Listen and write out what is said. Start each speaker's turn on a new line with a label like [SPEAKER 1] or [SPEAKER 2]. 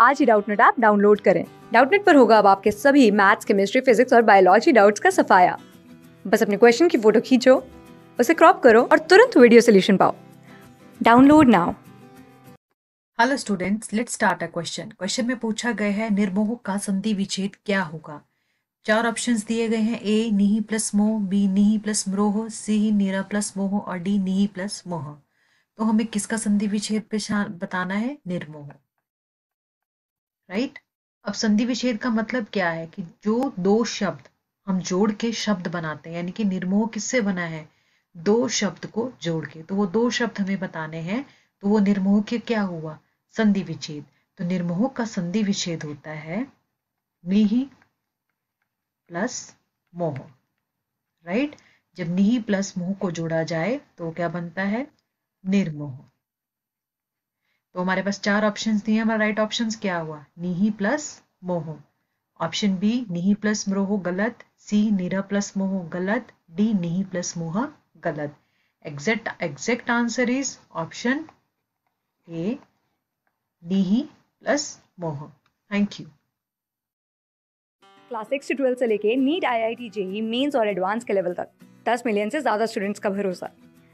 [SPEAKER 1] आज ही Doubtnut app download करें डाउटनेट पर होगा अब आपके सभी मैथ्स केमिस्ट्री फिजिक्स और बायोलॉजी डाउट्स का सफाया बस अपने क्वेश्चन की फोटो खींचो उसे क्रॉप करो और तुरंत वीडियो सोल्यूशन पाओ download now
[SPEAKER 2] hello students let's start a question question में पूछा गया है निर्मोह का संधि विच्छेद क्या होगा चार ऑप्शंस दिए गए हैं ए निहि प्लस मोह बी निहि प्लस मोह सी निरा प्लस मोह और डी निहि प्लस मोह तो हमें किसका संधि विच्छेद बताना है निर्मोह राइट अब संधि विच्छेद का मतलब क्या है कि जो दो शब्द हम जोड़ के शब्द बनाते हैं यानी कि निर्मोह किससे बना है दो शब्द को जोड़ के तो वो दो शब्द हमें बताने हैं तो वो निर्मोह के क्या हुआ संधि विच्छेद तो निर्मोह का संधि विच्छेद होता है निहि प्लस मोह राइट जब निहि प्लस मोह को जोड़ा जाए तो क्या बनता है निर्मोह तो हमारे पास चार ऑप्शन दिए हमारा राइट ऑप्शन क्या हुआ निही प्लस मोहो ऑप्शन बी निही प्लस मोह गलत सी नीरह प्लस मोह गलत डी निही प्लस मोह गलत exact exact answer is option A निही प्लस मोह thank you
[SPEAKER 1] class six twelfth से लेके NEET I I T JEE Mains और एडवांस के लेवल तक 10 मिलियन से ज़्यादा स्टूडेंट्स का भरोसा